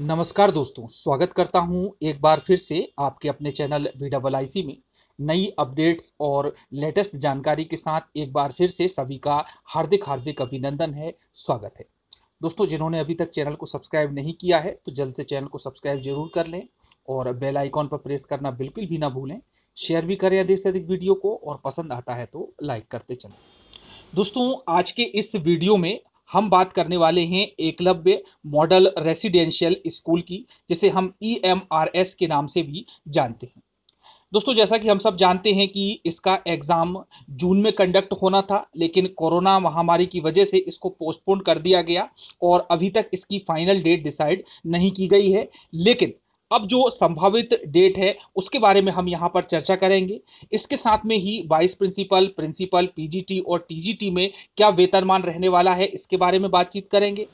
नमस्कार दोस्तों स्वागत करता हूं एक बार फिर से आपके अपने channel V double I C में नई अपडेट्स और लेटेस्ट जानकारी के साथ एक बार फिर से सभी का हार्दिक हार्दिक अभिनंदन है स्वागत है दोस्तों जिन्होंने अभी तक चैनल को सब्सक्राइब नहीं किया है तो जल्द से चैनल को सब्सक्राइब जरूर कर लें और बेल आइकॉन पर प्रेस करना बिल्कुल भी ना भूलें शेयर भी करें अधिक से अधिक वीडियो को और पसंद आता है तो लाइक करते चलें दोस्तों आज के इस वीडियो में हम बात करने वाले हैं एकलव्य मॉडल रेसिडेंशियल स्कूल की जिसे हम ई e के नाम से भी जानते हैं दोस्तों जैसा कि हम सब जानते हैं कि इसका एग्ज़ाम जून में कंडक्ट होना था लेकिन कोरोना महामारी की वजह से इसको पोस्टपोन कर दिया गया और अभी तक इसकी फाइनल डेट डिसाइड नहीं की गई है लेकिन अब जो संभावित डेट है उसके बारे में हम यहाँ पर चर्चा करेंगे इसके साथ में ही वाइस प्रिंसिपल प्रिंसिपल पीजीटी और टीजीटी में क्या वेतनमान रहने वाला है इसके बारे में बातचीत करेंगे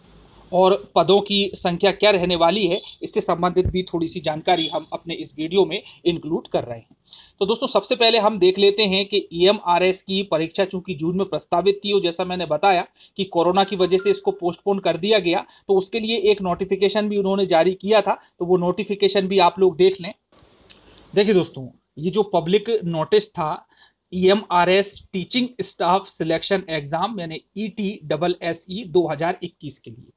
और पदों की संख्या क्या रहने वाली है इससे संबंधित भी थोड़ी सी जानकारी हम अपने इस वीडियो में इंक्लूड कर रहे हैं तो दोस्तों सबसे पहले हम देख लेते हैं कि ई e की परीक्षा चूंकि जून में प्रस्तावित थी और जैसा मैंने बताया कि कोरोना की वजह से इसको पोस्टपोन कर दिया गया तो उसके लिए एक नोटिफिकेशन भी उन्होंने जारी किया था तो वो नोटिफिकेशन भी आप लोग देख लें देखिए दोस्तों ये जो पब्लिक नोटिस था E M R S teaching staff selection exam यानी E T double S E दो हजार इक्कीस के लिए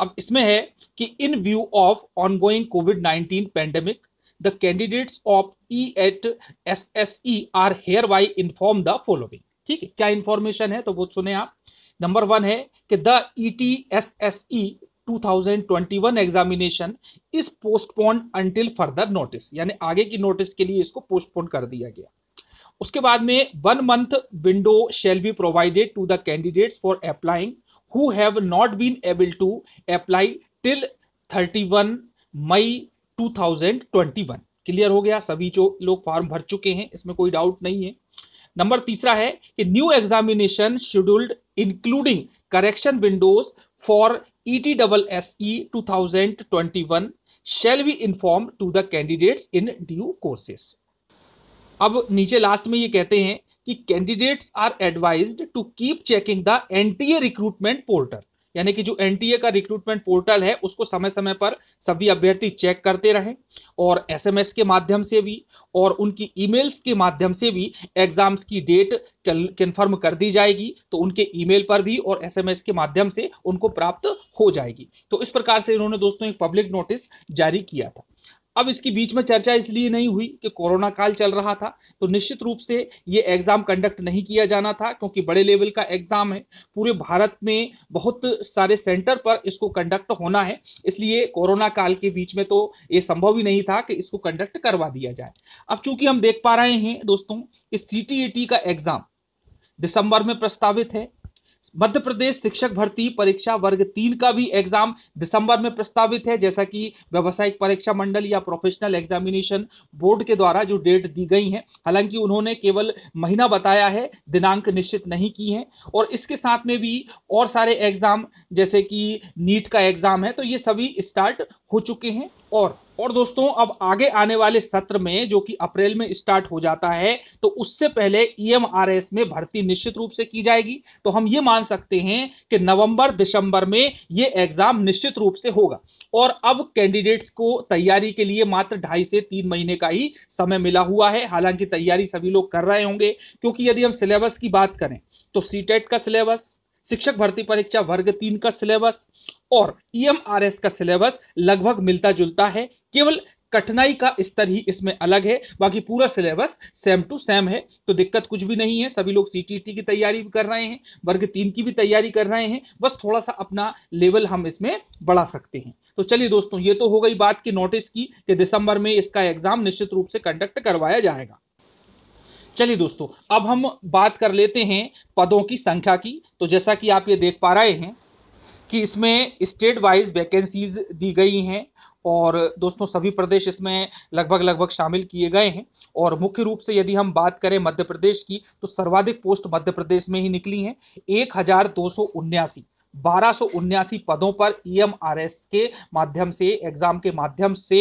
अब इसमें है कि in view of ongoing covid 19 pandemic the candidates of E eight S S E are hereby inform the following ठीक है क्या इंफॉर्मेशन है तो वो सुने आप नंबर वन है कि the E T S S E 2021 examination is postpone until further notice यानी आगे की नोटिस के लिए इसको पोस्टपोन कर दिया गया उसके बाद में one month window shall be provided to the candidates for applying who have not been able to apply till 31 May 2021 clear हो गया सभी जो लोग फॉर्म भर चुके हैं इसमें कोई डाउट नहीं है नंबर तीसरा है कि new examination scheduled including correction windows for E T double S E two thousand twenty one shall be inform to the candidates in due courses अब नीचे लास्ट में ये कहते हैं कि candidates are advised to keep checking the NTA recruitment portal यानी कि जो एनटीए का रिक्रूटमेंट पोर्टल है उसको समय समय पर सभी अभ्यर्थी चेक करते रहें और एसएमएस के माध्यम से भी और उनकी ईमेल्स के माध्यम से भी एग्जाम्स की डेट कन्फर्म कर दी जाएगी तो उनके ईमेल पर भी और एसएमएस के माध्यम से उनको प्राप्त हो जाएगी तो इस प्रकार से इन्होंने दोस्तों एक पब्लिक नोटिस जारी किया था अब इसकी बीच में चर्चा इसलिए नहीं हुई कि कोरोना काल चल रहा था तो निश्चित रूप से ये एग्ज़ाम कंडक्ट नहीं किया जाना था क्योंकि बड़े लेवल का एग्ज़ाम है पूरे भारत में बहुत सारे सेंटर पर इसको कंडक्ट होना है इसलिए कोरोना काल के बीच में तो ये संभव ही नहीं था कि इसको कंडक्ट करवा दिया जाए अब चूंकि हम देख पा रहे हैं दोस्तों कि सी e का एग्ज़ाम दिसंबर में प्रस्तावित है मध्य प्रदेश शिक्षक भर्ती परीक्षा वर्ग तीन का भी एग्जाम दिसंबर में प्रस्तावित है जैसा कि व्यावसायिक परीक्षा मंडल या प्रोफेशनल एग्जामिनेशन बोर्ड के द्वारा जो डेट दी गई है हालांकि उन्होंने केवल महीना बताया है दिनांक निश्चित नहीं की है और इसके साथ में भी और सारे एग्जाम जैसे कि नीट का एग्जाम है तो ये सभी स्टार्ट हो चुके हैं और और दोस्तों अब आगे आने वाले सत्र में जो कि अप्रैल में स्टार्ट हो जाता है तो उससे पहले ईएमआरएस e में भर्ती निश्चित रूप से की जाएगी तो हम ये मान सकते हैं कि नवंबर दिसंबर में ये एग्जाम निश्चित रूप से होगा और अब कैंडिडेट्स को तैयारी के लिए मात्र ढाई से तीन महीने का ही समय मिला हुआ है हालांकि तैयारी सभी लोग कर रहे होंगे क्योंकि यदि हम सिलेबस की बात करें तो सी e का सिलेबस शिक्षक भर्ती परीक्षा वर्ग तीन का सिलेबस और एस e का सिलेबस लगभग मिलता जुलता है केवल कठिनाई का स्तर ही इसमें अलग है बाकी पूरा सिलेबस सेम टू सेम है तो दिक्कत कुछ भी नहीं है सभी लोग सी e की तैयारी भी कर रहे हैं वर्ग तीन की भी तैयारी कर रहे हैं बस थोड़ा सा अपना लेवल हम इसमें बढ़ा सकते हैं तो चलिए दोस्तों ये तो हो गई बात की नोटिस की कि दिसंबर में इसका एग्जाम निश्चित रूप से कंडक्ट करवाया जाएगा चलिए दोस्तों अब हम बात कर लेते हैं पदों की संख्या की तो जैसा कि आप ये देख पा रहे हैं कि इसमें स्टेट वाइज वैकेंसीज दी गई हैं और दोस्तों सभी प्रदेश इसमें लगभग लगभग शामिल किए गए हैं और मुख्य रूप से यदि हम बात करें मध्य प्रदेश की तो सर्वाधिक पोस्ट मध्य प्रदेश में ही निकली हैं एक हज़ार दो सौ उन्यासी बारह पदों पर ईएमआरएस e के माध्यम से एग्जाम के माध्यम से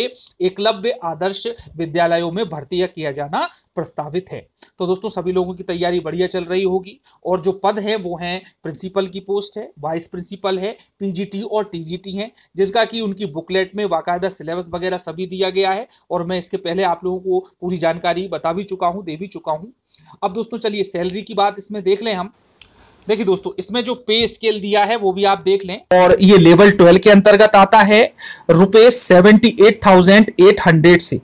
एकलव्य आदर्श विद्यालयों में भर्ती किया जाना प्रस्तावित है तो दोस्तों सभी लोगों की तैयारी बढ़िया चल रही होगी और जो पद है वो हैं प्रिंसिपल की पोस्ट है वाइस प्रिंसिपल है पीजीटी और टीजीटी हैं जिनका कि उनकी बुकलेट में बाकायदा सिलेबस वगैरह सभी दिया गया है और मैं इसके पहले आप लोगों को पूरी जानकारी बता भी चुका हूँ दे भी चुका हूँ अब दोस्तों चलिए सैलरी की बात इसमें देख लें हम देखिए दोस्तों इसमें जो पे स्केल दिया है वो भी आप देख लें और ये लेवल ट्वेल्व के अंतर्गत आता है रुपए seventy eight thousand eight hundred से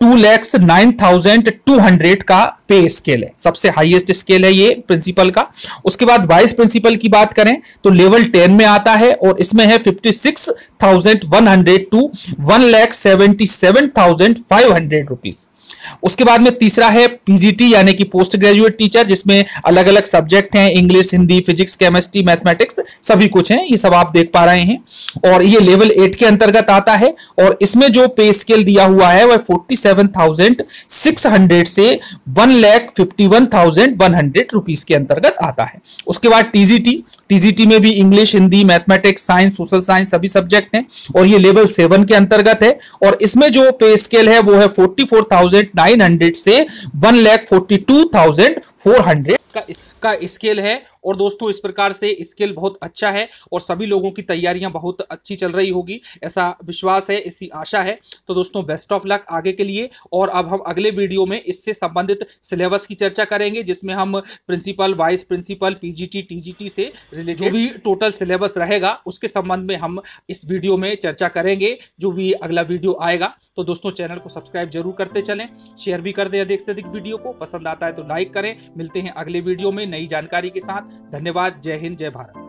two lakhs nine thousand two hundred का पे स्केल है सबसे हाईएस्ट स्केल है ये प्रिंसिपल का उसके बाद वाइस प्रिंसिपल की बात करें तो लेवल टेन में आता है और इसमें है fifty six thousand one hundred to one lakhs seventy seven thousand five hundred rupees उसके बाद में तीसरा है पीजीटी यानी कि पोस्ट ग्रेजुएट टीचर जिसमें अलग अलग सब्जेक्ट हैं English Hindi physics chemistry mathematics सभी कुछ हैं ये सब आप देख पा रहे हैं और ये लेवल एट के अंतर्गत आता है और इसमें जो पे स्केल दिया हुआ है वह forty seven thousand six hundred से one lakh fifty one thousand one hundred rupees के अंतर्गत आता है उसके बाद टीजीटी टीजीटी में भी English Hindi mathematics science social science सभी सब्जेक्ट हैं और ये लेवल सेवन के अंतर्गत है और इसमें जो पे स्केल है वो है फोर्टी फोर से one lakh forty two thousand four hundred का का स्केल है और दोस्तों इस प्रकार से स्केल बहुत अच्छा है और सभी लोगों की तैयारियां बहुत अच्छी चल रही होगी ऐसा विश्वास है इसी आशा है तो दोस्तों बेस्ट ऑफ लक आगे के लिए और अब हम अगले वीडियो में इससे संबंधित सिलेबस की चर्चा करेंगे जिसमें हम principal vice principal PGT TGT से रिलेटेड जो भी टोटल सिलेबस रहेगा उसके संबंध में हम इस वीडियो में चर्चा करेंगे जो भी अगला वीडियो आएगा तो दोस्तों चैनल को सब्सक्राइब जरूर करते चलें शेयर भी कर दें अधिक से अधिक वीडियो को पसंद आता है तो लाइक करें मिलते हैं अगले वीडियो में नई जानकारी के साथ धन्यवाद जय हिंद जय भारत